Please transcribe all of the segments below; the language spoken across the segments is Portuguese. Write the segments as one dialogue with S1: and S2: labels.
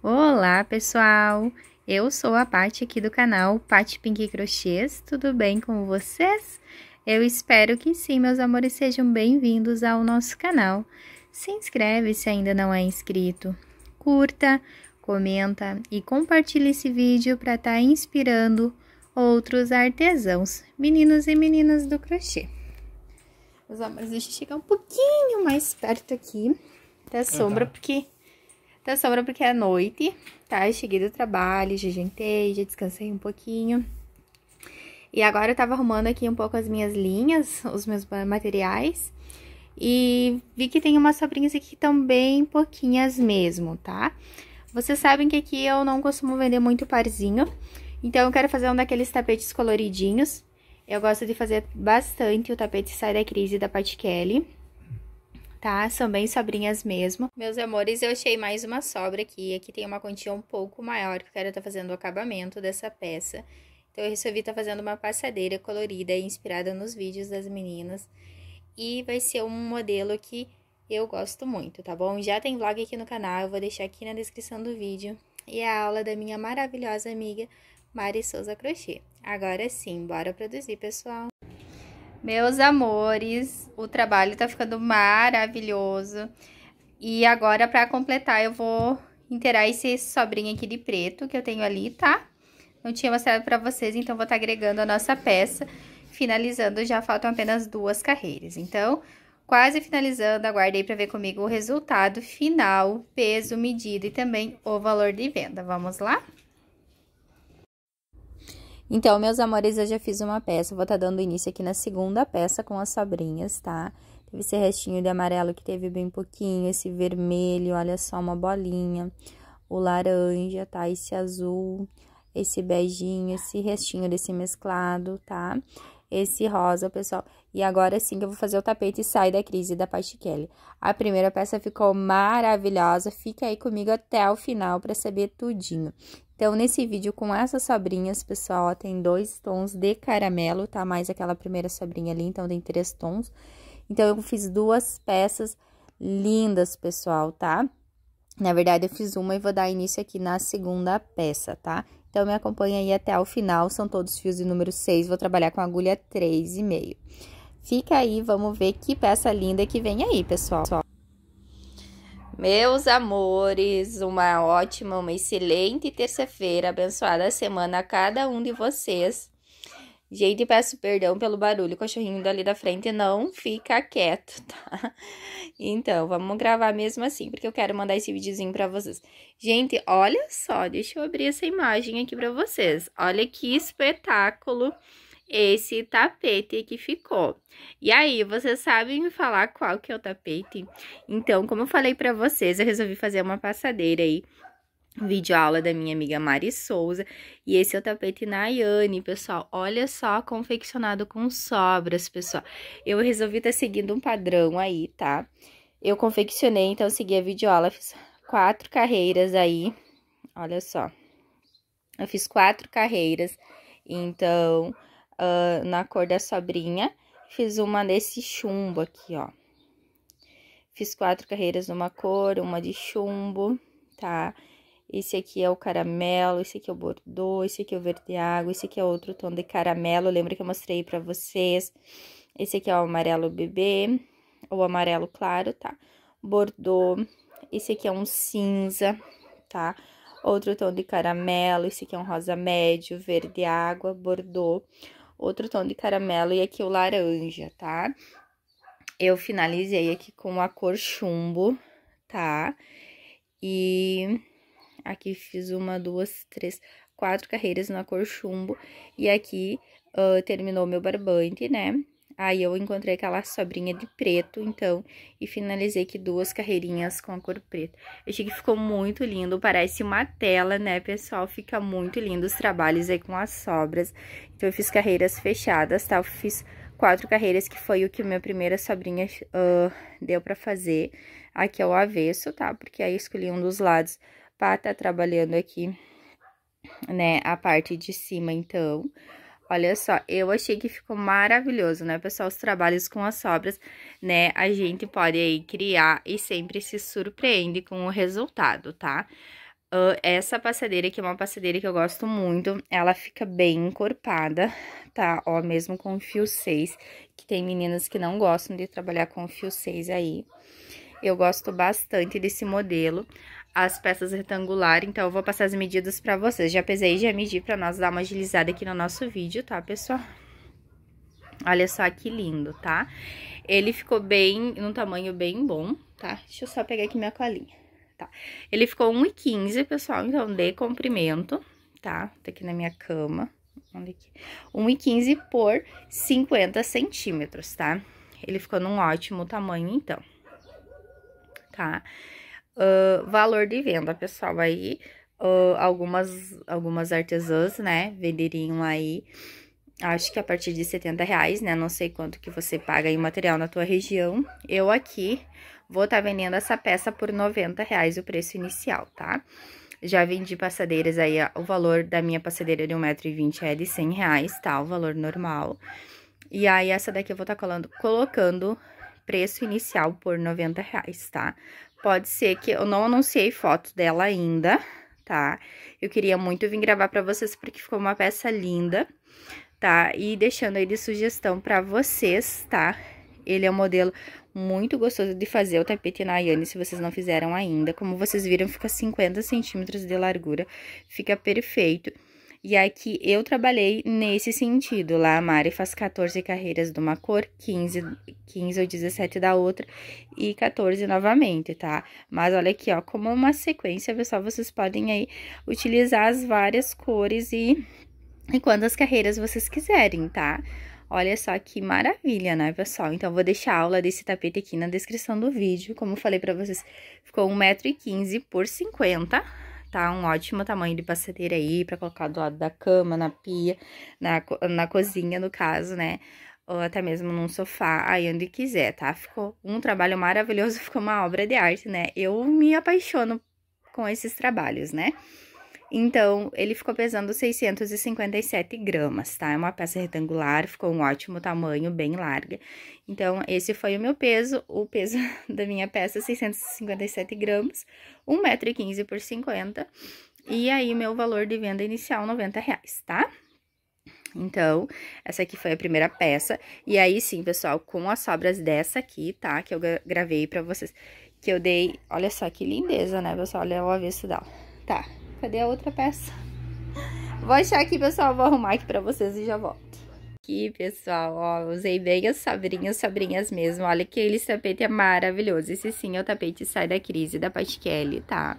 S1: Olá, pessoal! Eu sou a Paty aqui do canal Paty Pink Crochês. Tudo bem com vocês? Eu espero que sim, meus amores, sejam bem-vindos ao nosso canal. Se inscreve se ainda não é inscrito. Curta, comenta e compartilhe esse vídeo para estar tá inspirando outros artesãos, meninos e meninas do crochê. Meus amores, deixa eu chegar um pouquinho mais perto aqui da então tá. sombra, porque Tá então, sombra porque é noite, tá? Eu cheguei do trabalho, já jantei, já descansei um pouquinho. E agora eu tava arrumando aqui um pouco as minhas linhas, os meus materiais. E vi que tem umas sobrinhas aqui que estão bem pouquinhas mesmo, tá? Vocês sabem que aqui eu não costumo vender muito parzinho. Então eu quero fazer um daqueles tapetes coloridinhos. Eu gosto de fazer bastante o tapete sai da crise da Pat Kelly tá? São bem sobrinhas mesmo. Meus amores, eu achei mais uma sobra aqui. Aqui tem uma quantia um pouco maior que eu quero estar tá fazendo o acabamento dessa peça. Então, eu resolvi estar tá fazendo uma passadeira colorida inspirada nos vídeos das meninas. E vai ser um modelo que eu gosto muito, tá bom? Já tem vlog aqui no canal, eu vou deixar aqui na descrição do vídeo. E a aula da minha maravilhosa amiga Mari Souza Crochê. Agora sim, bora produzir, pessoal! Meus amores, o trabalho tá ficando maravilhoso. E agora, pra completar, eu vou inteirar esse sobrinho aqui de preto que eu tenho ali, tá? Não tinha mostrado pra vocês, então vou estar tá agregando a nossa peça. Finalizando, já faltam apenas duas carreiras. Então, quase finalizando, Aguardei pra ver comigo o resultado final, peso, medida e também o valor de venda. Vamos lá? Então, meus amores, eu já fiz uma peça, vou estar tá dando início aqui na segunda peça com as sobrinhas, tá? Teve esse restinho de amarelo que teve bem pouquinho, esse vermelho, olha só, uma bolinha, o laranja, tá? Esse azul, esse beijinho, esse restinho desse mesclado, tá? Esse rosa, pessoal. E agora sim que eu vou fazer o tapete e sair da crise da Kelly. A primeira peça ficou maravilhosa, fica aí comigo até o final para saber tudinho. Então, nesse vídeo com essas sobrinhas, pessoal, ó, tem dois tons de caramelo, tá? Mais aquela primeira sobrinha ali, então tem três tons. Então, eu fiz duas peças lindas, pessoal, tá? Na verdade, eu fiz uma e vou dar início aqui na segunda peça, tá? Então, me acompanha aí até o final, são todos fios de número 6, vou trabalhar com agulha 3,5. Fica aí, vamos ver que peça linda que vem aí, pessoal. Meus amores, uma ótima, uma excelente terça-feira, abençoada semana a cada um de vocês. Gente, peço perdão pelo barulho, o cachorrinho dali da frente não fica quieto, tá? Então, vamos gravar mesmo assim, porque eu quero mandar esse videozinho pra vocês. Gente, olha só, deixa eu abrir essa imagem aqui pra vocês. Olha que espetáculo! esse tapete que ficou. E aí, vocês sabem me falar qual que é o tapete? Então, como eu falei pra vocês, eu resolvi fazer uma passadeira aí vídeo aula da minha amiga Mari Souza. E esse é o tapete Nayane, pessoal. Olha só, confeccionado com sobras, pessoal. Eu resolvi estar tá seguindo um padrão aí, tá? Eu confeccionei, então segui a vídeo aula fiz quatro carreiras aí. Olha só. Eu fiz quatro carreiras, então uh, na cor da sobrinha. Fiz uma desse chumbo aqui, ó. Fiz quatro carreiras numa cor, uma de chumbo, tá? Esse aqui é o caramelo, esse aqui é o bordô, esse aqui é o verde água, esse aqui é outro tom de caramelo, lembra que eu mostrei pra vocês? Esse aqui é o amarelo bebê, ou amarelo claro, tá? Bordô, esse aqui é um cinza, tá? Outro tom de caramelo, esse aqui é um rosa médio, verde água, bordô outro tom de caramelo e aqui o laranja, tá? Eu finalizei aqui com a cor chumbo, tá? E aqui fiz uma, duas, três, quatro carreiras na cor chumbo. E aqui uh, terminou meu barbante, né? Aí eu encontrei aquela sobrinha de preto, então, e finalizei aqui duas carreirinhas com a cor preta. Eu achei que ficou muito lindo, parece uma tela, né, pessoal? Fica muito lindo os trabalhos aí com as sobras. Então, eu fiz carreiras fechadas, tá? Eu fiz quatro carreiras, que foi o que minha primeira sobrinha uh, deu pra fazer. Aqui é o avesso, tá? Porque aí escolhi um dos lados pra tá trabalhando aqui, né, a parte de cima, então... Olha só, eu achei que ficou maravilhoso, né, pessoal? Os trabalhos com as sobras, né, a gente pode aí criar e sempre se surpreende com o resultado, tá? Uh, essa passadeira aqui é uma passadeira que eu gosto muito, ela fica bem encorpada, tá? Ó, mesmo com fio 6, que tem meninas que não gostam de trabalhar com fio 6 aí. Eu gosto bastante desse modelo as peças retangulares, então eu vou passar as medidas pra vocês. Já pesei e já medi pra nós dar uma agilizada aqui no nosso vídeo, tá, pessoal? Olha só que lindo, tá? Ele ficou bem, num tamanho bem bom, tá? Deixa eu só pegar aqui minha colinha, tá? Ele ficou 1,15, pessoal, então de comprimento, tá? Tá aqui na minha cama, 1,15 por 50 centímetros, tá? Ele ficou num ótimo tamanho, então, Tá? uh, valor de venda, pessoal. Aí, uh, algumas, algumas artesãs, né, venderiam aí, acho que a partir de 70 reais, né? Não sei quanto que você paga em material na tua região. Eu aqui vou estar tá vendendo essa peça por 90 reais o preço inicial, tá? Já vendi passadeiras aí, o valor da minha passadeira de 1,20m é de 100 reais, tá? O valor normal. E aí, essa daqui eu vou estar tá colocando preço inicial por 90 reais, tá? Pode ser que eu não anunciei foto dela ainda, tá? Eu queria muito vir gravar para vocês porque ficou uma peça linda, tá? E deixando aí de sugestão para vocês, tá? Ele é um modelo muito gostoso de fazer o tapete Nayane, se vocês não fizeram ainda. Como vocês viram, fica 50 centímetros de largura, fica perfeito. E aqui é eu trabalhei nesse sentido. Lá a Mari faz 14 carreiras de uma cor, 15, 15 ou 17 da outra e 14 novamente, tá? Mas olha aqui, ó, como uma sequência, pessoal, vocês podem aí utilizar as várias cores e, e quantas carreiras vocês quiserem, tá? Olha só que maravilha, né, pessoal? Então, vou deixar a aula desse tapete aqui na descrição do vídeo. Como falei pra vocês, ficou 1,15m por 50 tá? Um ótimo tamanho de passadeira aí para colocar do lado da cama, na pia, na, na cozinha, no caso, né? Ou até mesmo num sofá, aí onde quiser, tá? Ficou um trabalho maravilhoso, ficou uma obra de arte, né? Eu me apaixono com esses trabalhos, né? Então, ele ficou pesando 657 gramas, tá? É uma peça retangular, ficou um ótimo tamanho, bem larga. Então, esse foi o meu peso, o peso da minha peça, 657 gramas, 1,15m por 50 e aí, meu valor de venda inicial, 90 reais, tá? Então, essa aqui foi a primeira peça. E aí, sim, pessoal, com as sobras dessa aqui, tá? Que eu gravei pra vocês, que eu dei... Olha só que lindeza, né, pessoal? Olha o avesso dela. Tá, Cadê a outra peça? Vou achar aqui, pessoal. Vou arrumar aqui pra vocês e já volto. Aqui, pessoal, ó, usei bem as sobrinhas, sobrinhas mesmo. Olha que esse tapete é maravilhoso. Esse sim é o tapete Sai da Crise, da Patkele, tá?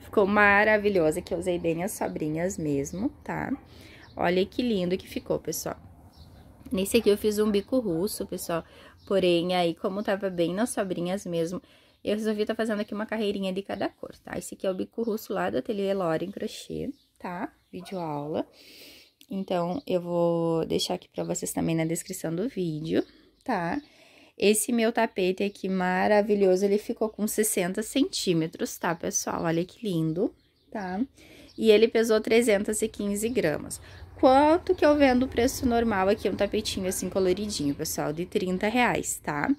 S1: Ficou maravilhoso, que eu usei bem as sobrinhas mesmo, tá? Olha que lindo que ficou, pessoal. Nesse aqui eu fiz um bico russo, pessoal. Porém, aí, como tava bem nas sobrinhas mesmo, eu resolvi estar tá fazendo aqui uma carreirinha de cada cor, tá? Esse aqui é o bico russo lá do ateliê em Crochê, tá? Vídeo aula. Então, eu vou deixar aqui pra vocês também na descrição do vídeo, tá? Esse meu tapete aqui maravilhoso, ele ficou com 60 centímetros, tá, pessoal? Olha que lindo, tá? E ele pesou 315 gramas. Quanto que eu vendo o preço normal aqui, um tapetinho assim coloridinho, pessoal, de 30 reais, tá? Tá?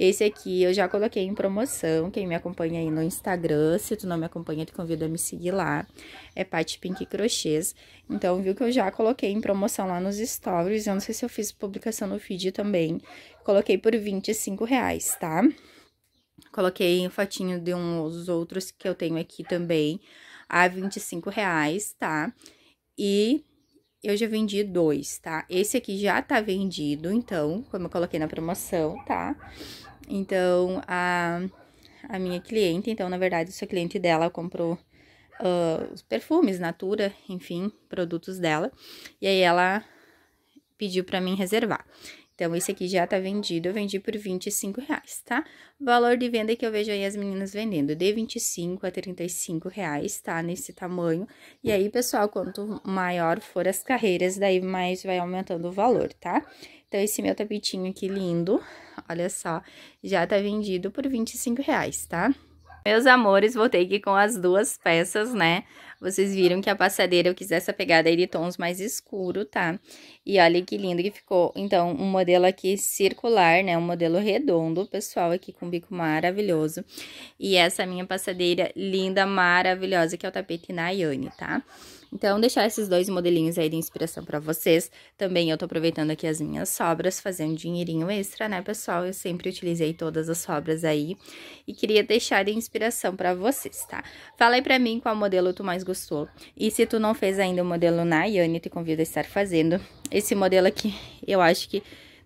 S1: Esse aqui eu já coloquei em promoção, quem me acompanha aí no Instagram, se tu não me acompanha, te convido a me seguir lá, é Paty Pink Crochês. Então, viu que eu já coloquei em promoção lá nos stories, eu não sei se eu fiz publicação no feed também, coloquei por 25 reais, tá? Coloquei um fotinho de uns outros que eu tenho aqui também, a 25 reais, tá? E eu já vendi dois, tá? Esse aqui já tá vendido, então, como eu coloquei na promoção, tá? Então, a, a minha cliente, então, na verdade, eu cliente dela, comprou uh, ah, os perfumes, Natura, enfim, produtos dela. E aí ela pediu para mim reservar. Então, esse aqui já tá vendido, eu vendi por 25 reais, tá? Valor de venda que eu vejo aí as meninas vendendo, de 25 a 35 reais, tá? Nesse tamanho. E aí, pessoal, quanto maior for as carreiras, daí mais vai aumentando o valor, tá? Então, esse meu tapetinho aqui lindo, olha só, já tá vendido por 25 reais, tá? Meus amores, voltei aqui com as duas peças, né? Vocês viram que a passadeira eu quis essa pegada aí de tons mais escuro, tá? E olha que lindo que ficou. Então, um modelo aqui circular, né? Um modelo redondo, pessoal, aqui com bico maravilhoso. E essa minha passadeira linda, maravilhosa, que é o tapete Nayane, tá? Tá? Então, deixar esses dois modelinhos aí de inspiração para vocês. Também eu tô aproveitando aqui as minhas sobras, fazendo um dinheirinho extra, né, pessoal? Eu sempre utilizei todas as sobras aí e queria deixar de inspiração para vocês, tá? Fala aí pra mim qual modelo tu mais gostou. E se tu não fez ainda o modelo na Yane, te convido a estar fazendo. Esse modelo aqui, eu acho que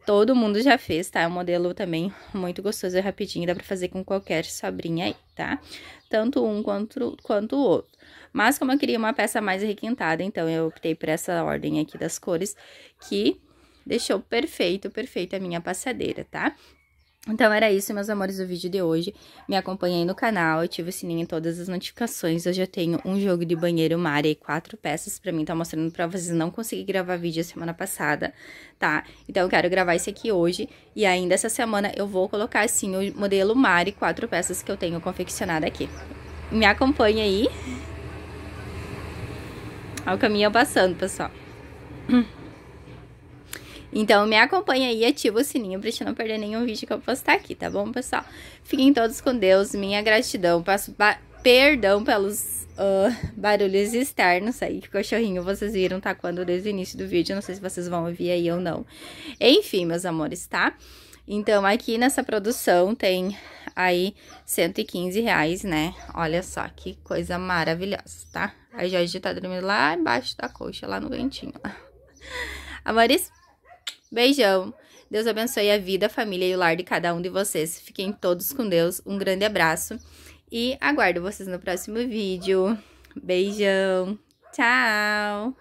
S1: todo mundo já fez, tá? É um modelo também muito gostoso e rapidinho, dá pra fazer com qualquer sobrinha aí tá? Tanto um quanto, quanto o outro. Mas como eu queria uma peça mais requintada, então eu optei por essa ordem aqui das cores, que deixou perfeito, perfeito a minha passadeira, tá? Então era isso, meus amores, o vídeo de hoje. Me acompanhem no canal, ative o sininho em todas as notificações. Eu já tenho um jogo de banheiro, mare e quatro peças pra mim. Tá mostrando pra vocês, não consegui gravar vídeo a semana passada, tá? Então eu quero gravar esse aqui hoje. E ainda essa semana eu vou colocar, assim, o modelo mare e quatro peças que eu tenho confeccionado aqui. Me acompanhe aí. Olha o caminho passando, pessoal. Então me acompanha aí e ativa o sininho pra te não perder nenhum vídeo que eu postar aqui, tá bom, pessoal? Fiquem todos com Deus, minha gratidão. Peço perdão pelos uh, barulhos externos aí, que o cachorrinho vocês viram tá quando desde o início do vídeo, não sei se vocês vão ouvir aí ou não. Enfim, meus amores, tá? Então, aqui nessa produção tem aí 115 reais, né? Olha só que coisa maravilhosa, tá? A Jorge tá dormindo lá embaixo da coxa, lá no ventinho. Amores, Beijão. Deus abençoe a vida, a família e o lar de cada um de vocês. Fiquem todos com Deus. Um grande abraço e aguardo vocês no próximo vídeo. Beijão. Tchau.